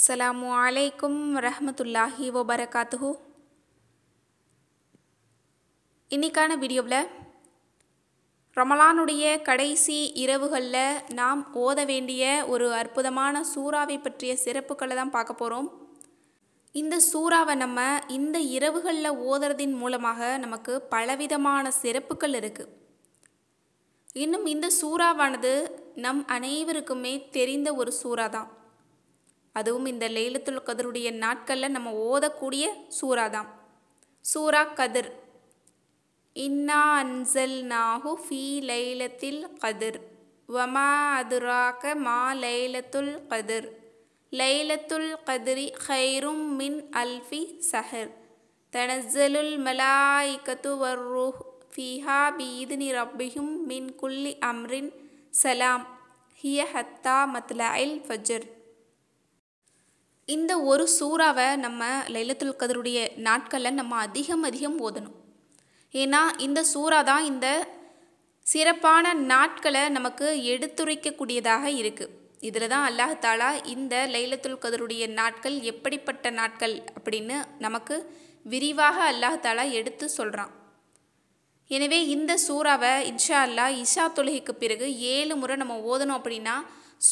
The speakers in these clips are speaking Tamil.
அஸ்லாம் வலைக்கும் ரஹமத்துல்லாஹி வபரகாத்துஹு இன்றைக்கான வீடியோவில் ரமலானுடைய கடைசி இரவுகளில் நாம் ஓத வேண்டிய ஒரு அற்புதமான சூறாவை பற்றிய சிறப்புகளை தான் பார்க்க போகிறோம் இந்த சூறாவை நம்ம இந்த இரவுகளில் ஓதுறதின் மூலமாக நமக்கு பலவிதமான சிறப்புகள் இருக்குது இன்னும் இந்த சூறாவானது நம் அனைவருக்குமே தெரிந்த ஒரு சூறா தான் அதுவும் இந்த லைலத்துல் கதருடைய நாட்களில் நம்ம ஓதக்கூடிய சூறாதான் சூரா கதிர் இன்னா அன்சல் நாகு ஃபி லைலத்தில் கதிர் வமா அதுராக மா லைலத்துல் கதிர் லைலத்துல் கதிரி ஹைரும் மின் அல்ஃபி சஹர் தனசலுல் மலாய்கத்து வர்ருஹ் ஃபீஹா பீதினி ரப்பிஹும் மின் குல்லி அம்ரின் சலாம் ஹிய ஹத்தா மத்லா ஃபஜர் இந்த ஒரு சூறாவை நம்ம லைலத்துல் கதருடைய நாட்களில் நம்ம அதிகம் அதிகம் ஓதணும் ஏன்னா இந்த சூறா தான் இந்த சிறப்பான நாட்களை நமக்கு எடுத்துரைக்கக்கூடியதாக இருக்குது இதில் தான் அல்லாஹாலா இந்த லைலத்துல் கதருடைய நாட்கள் எப்படிப்பட்ட நாட்கள் அப்படின்னு நமக்கு விரிவாக அல்லாஹாலா எடுத்து சொல்கிறான் எனவே இந்த சூறாவை இன்ஷா அல்லா இஷா தொழுகைக்கு பிறகு ஏழு முறை நம்ம ஓதணும் அப்படின்னா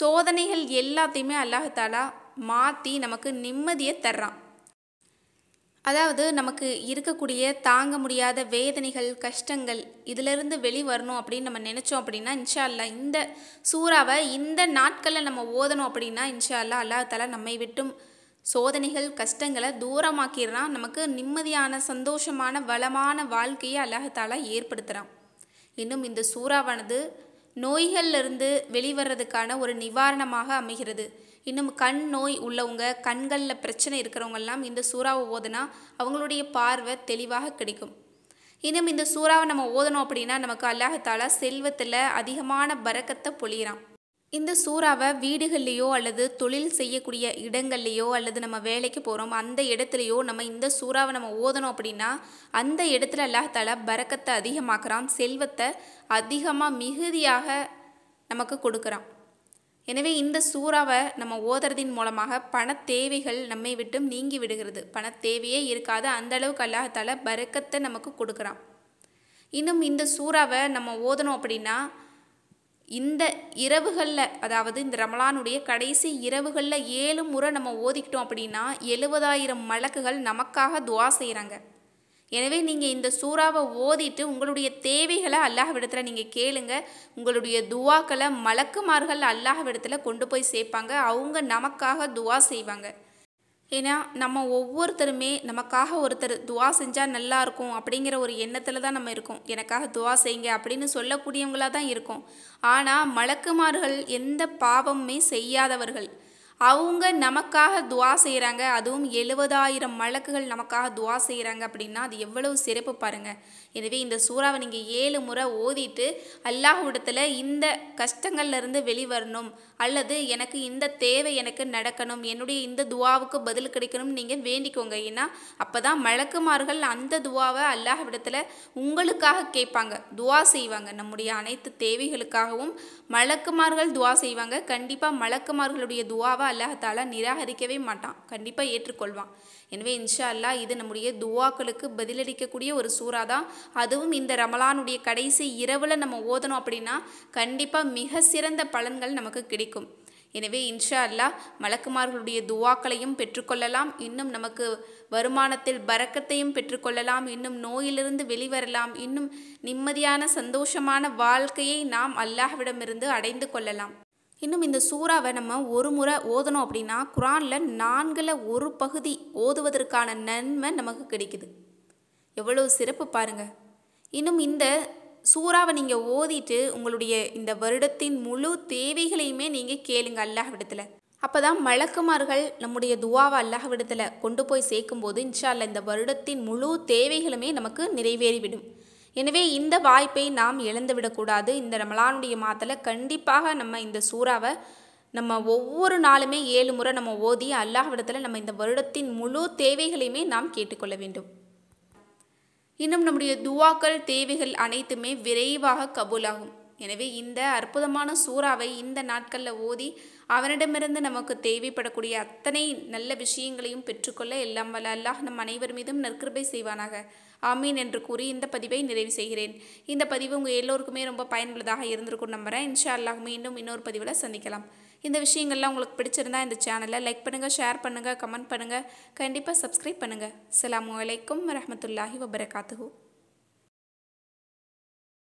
சோதனைகள் எல்லாத்தையுமே அல்லாஹாலா மாற்றி நமக்கு நிம்மதியை தர்றான் அதாவது நமக்கு இருக்கக்கூடிய தாங்க முடியாத வேதனைகள் கஷ்டங்கள் இதிலிருந்து வெளிவரணும் அப்படின்னு நம்ம நினச்சோம் அப்படின்னா இன்ஷா அல்லா இந்த சூறாவை இந்த நாட்களில் நம்ம ஓதணும் அப்படின்னா இன்ஷா அல்லா அல்லாத்தால நம்மை விட்டும் சோதனைகள் கஷ்டங்களை தூரமாக்கிடுறான் நமக்கு நிம்மதியான சந்தோஷமான வளமான வாழ்க்கையை அல்லாஹாலா ஏற்படுத்துகிறான் இன்னும் இந்த சூறாவானது நோய்கள்லேருந்து வெளிவர்றதுக்கான ஒரு நிவாரணமாக அமைகிறது இன்னும் கண் நோய் உள்ளவங்க கண்களில் பிரச்சனை இருக்கிறவங்கெல்லாம் இந்த சூறாவை ஓதுனா அவங்களுடைய பார்வை தெளிவாக கிடைக்கும் இன்னும் இந்த சூறாவை நம்ம ஓதணும் அப்படின்னா நமக்கு அல்லாஹாலா செல்வத்தில் அதிகமான பறக்கத்தை பொழியிறான் இந்த சூறாவை வீடுகள்லேயோ அல்லது தொழில் செய்யக்கூடிய இடங்கள்லையோ அல்லது நம்ம வேலைக்கு போகிறோம் அந்த இடத்துலையோ நம்ம இந்த சூறாவை நம்ம ஓதணும் அப்படின்னா அந்த இடத்துல அல்லாஹால பறக்கத்தை அதிகமாக்குறான் செல்வத்தை அதிகமாக மிகுதியாக நமக்கு கொடுக்குறான் எனவே இந்த சூறாவை நம்ம ஓதுறதின் மூலமாக பண தேவைகள் நம்மை விட்டும் நீங்கி விடுகிறது பண தேவையே இருக்காது அந்த அளவுக்கு அல்லாஹால பறக்கத்தை நமக்கு கொடுக்குறான் இன்னும் இந்த சூறாவை நம்ம ஓதணும் அப்படின்னா இந்த இரவுகளில் அதாவது இந்த ரமலானுடைய கடைசி இரவுகளில் ஏழு முறை நம்ம ஓதிக்கிட்டோம் அப்படின்னா எழுபதாயிரம் மலக்குகள் நமக்காக துவா செய்கிறாங்க எனவே நீங்கள் இந்த சூறாவை ஓதிட்டு உங்களுடைய தேவைகளை அல்லாஹ் விடத்தில் நீங்கள் கேளுங்க உங்களுடைய துவாக்களை மலக்குமார்கள் அல்லாஹ் விடத்தில் கொண்டு போய் சேர்ப்பாங்க அவங்க நமக்காக துவா செய்வாங்க ஏன்னா நம்ம ஒவ்வொருத்தருமே நமக்காக ஒருத்தர் துவா செஞ்சால் நல்லாயிருக்கும் அப்படிங்கிற ஒரு எண்ணத்தில் தான் நம்ம இருக்கோம் எனக்காக துவா செய்யுங்க அப்படின்னு சொல்லக்கூடியவங்களாக தான் இருக்கும் ஆனால் மலக்குமார்கள் எந்த பாவமுமே செய்யாதவர்கள் அவங்க நமக்காக துவா செய்கிறாங்க அதுவும் எழுபதாயிரம் மலக்குகள் நமக்காக துவா செய்கிறாங்க அப்படின்னா அது எவ்வளவு சிறப்பு பாருங்கள் எனவே இந்த சூறாவை நீங்கள் ஏழு முறை ஓதிட்டு அல்லாஹுடத்தில் இந்த கஷ்டங்கள்லேருந்து வெளிவரணும் அல்லது எனக்கு இந்த தேவை எனக்கு நடக்கணும் என்னுடைய இந்த துவாவுக்கு பதில் கிடைக்கணும்னு நீங்கள் வேண்டிக்கோங்க ஏன்னா அப்போ தான் மழக்குமார்கள் அந்த துவாவை அல்லாஹ்விடத்தில் உங்களுக்காக கேட்பாங்க துவா செய்வாங்க நம்முடைய அனைத்து தேவைகளுக்காகவும் மழக்குமார்கள் துவா செய்வாங்க கண்டிப்பாக மழக்குமார்களுடைய துவாவை கண்டிப்பாக அல்லாஹால நிராகரிக்கவே மாட்டான் கண்டிப்பாக ஏற்றுக்கொள்வான் எனவே இன்ஷா அல்லா இது நம்முடைய துவாக்களுக்கு பதிலளிக்கக்கூடிய ஒரு சூறா தான் அதுவும் இந்த ரமலானுடைய கடைசி இரவில் நம்ம ஓதணும் அப்படின்னா கண்டிப்பாக மிக சிறந்த பலன்கள் நமக்கு கிடைக்கும் எனவே இன்ஷா அல்லா மலக்குமார்களுடைய துவாக்களையும் பெற்றுக்கொள்ளலாம் இன்னும் நமக்கு வருமானத்தில் பறக்கத்தையும் பெற்றுக்கொள்ளலாம் இன்னும் நோயிலிருந்து வெளிவரலாம் இன்னும் நிம்மதியான சந்தோஷமான வாழ்க்கையை நாம் அல்லாஹ்விடமிருந்து அடைந்து கொள்ளலாம் இன்னும் இந்த சூறாவை நம்ம ஒரு முறை ஓதணும் அப்படின்னா குரானில் நான்கில் ஒரு பகுதி ஓதுவதற்கான நன்மை நமக்கு கிடைக்குது எவ்வளோ சிறப்பு பாருங்கள் இன்னும் இந்த சூறாவை நீங்கள் ஓதிட்டு உங்களுடைய இந்த வருடத்தின் முழு தேவைகளையுமே நீங்கள் கேளுங்க அல்லாஹ் விடத்தில் அப்போ தான் மழக்குமார்கள் நம்முடைய துவாவை அல்லாஹ் விடத்தில் கொண்டு போய் சேர்க்கும்போது இன்ஷா இந்த வருடத்தின் முழு தேவைகளுமே நமக்கு நிறைவேறிவிடும் எனவே இந்த வாய்ப்பை நாம் இழந்துவிடக்கூடாது இந்த ரமலானுடைய மாதத்தில் கண்டிப்பாக நம்ம இந்த சூறாவை நம்ம ஒவ்வொரு நாளுமே ஏழு முறை நம்ம ஓதி அல்லாஹ்விடத்தில் நம்ம இந்த வருடத்தின் முழு தேவைகளையுமே நாம் கேட்டுக்கொள்ள வேண்டும் இன்னும் நம்முடைய துவாக்கள் தேவைகள் அனைத்துமே விரைவாக கபூலாகும் எனவே இந்த அற்புதமான சூறாவை இந்த நாட்களில் ஓதி அவனிடமிருந்து நமக்கு தேவைப்படக்கூடிய அத்தனை நல்ல விஷயங்களையும் பெற்றுக்கொள்ள எல்லாம் வல்ல அல்லாஹ் நம் அனைவர் மீதும் நற்கிருபை செய்வானாக ஆமீன் என்று கூறி இந்த பதிவை நிறைவு செய்கிறேன் இந்த பதிவு உங்கள் எல்லோருக்குமே ரொம்ப பயனுள்ளதாக இருந்திருக்கும் நம்புகிறேன் இன்ஷா அல்லாஹ் மீண்டும் இன்னொரு பதிவில் சந்திக்கலாம் இந்த விஷயங்கள்லாம் உங்களுக்கு பிடிச்சிருந்தா இந்த சேனலை லைக் பண்ணுங்கள் ஷேர் பண்ணுங்கள் கமெண்ட் பண்ணுங்கள் கண்டிப்பாக சப்ஸ்கிரைப் பண்ணுங்கள் அலாம் வலைக்கம் வரமத்துல்லாஹி வபரகாத்துஹூ